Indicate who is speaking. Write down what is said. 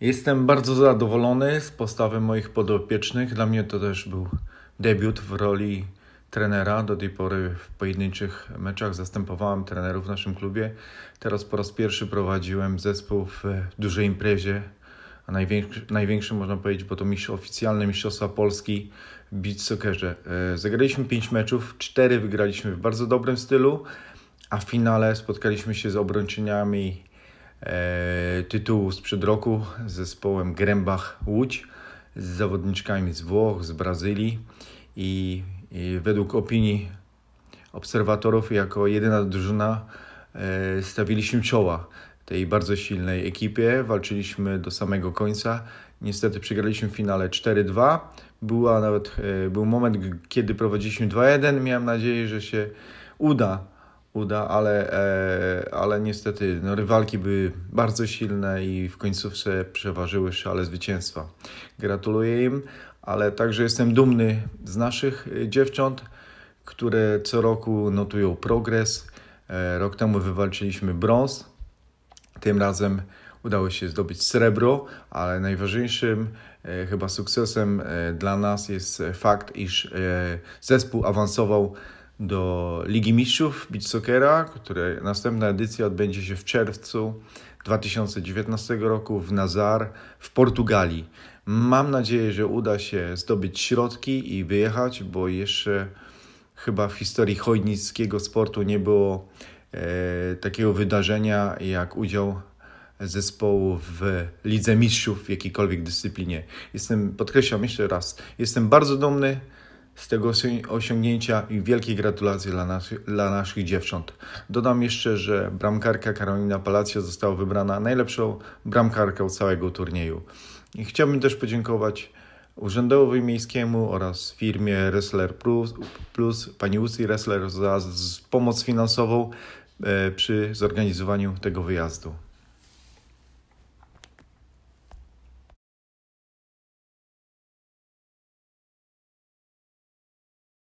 Speaker 1: Jestem bardzo zadowolony z postawy moich podopiecznych. Dla mnie to też był debiut w roli trenera. Do tej pory w pojedynczych meczach zastępowałem trenerów w naszym klubie. Teraz po raz pierwszy prowadziłem zespół w dużej imprezie. A największy, największy można powiedzieć, bo to mistrz, oficjalny Mistrzostwa Polski w beach soccerze. E, zagraliśmy pięć meczów, cztery wygraliśmy w bardzo dobrym stylu, a w finale spotkaliśmy się z obrończyniami E, tytułu sprzed roku z zespołem Grębach Łódź, z zawodniczkami z Włoch, z Brazylii i, i według opinii obserwatorów jako jedyna drużyna e, stawiliśmy czoła tej bardzo silnej ekipie. Walczyliśmy do samego końca. Niestety przegraliśmy w finale 4-2. Była nawet, e, był moment, kiedy prowadziliśmy 2-1. Miałem nadzieję, że się uda uda, ale, e, ale niestety no, rywalki były bardzo silne i w końcówce przeważyły szale zwycięstwa. Gratuluję im, ale także jestem dumny z naszych e, dziewcząt, które co roku notują progres. E, rok temu wywalczyliśmy brąz, tym razem udało się zdobyć srebro, ale najważniejszym chyba sukcesem dla nas jest fakt, iż zespół awansował do Ligi Mistrzów Beach Soccera, której następna edycja odbędzie się w czerwcu 2019 roku w Nazar w Portugalii. Mam nadzieję, że uda się zdobyć środki i wyjechać, bo jeszcze chyba w historii chojnickiego sportu nie było e, takiego wydarzenia jak udział zespołu w Lidze Mistrzów w jakiejkolwiek dyscyplinie. Jestem, podkreślam jeszcze raz, jestem bardzo dumny z tego osiągnięcia i wielkie gratulacje dla, naszych, dla naszych dziewcząt. Dodam jeszcze, że bramkarka Karolina Palacio została wybrana najlepszą bramkarką całego turnieju. I chciałbym też podziękować Urzędowi Miejskiemu oraz firmie Wrestler Plus, plus pani Lucy Wrestler za pomoc finansową e, przy zorganizowaniu tego wyjazdu.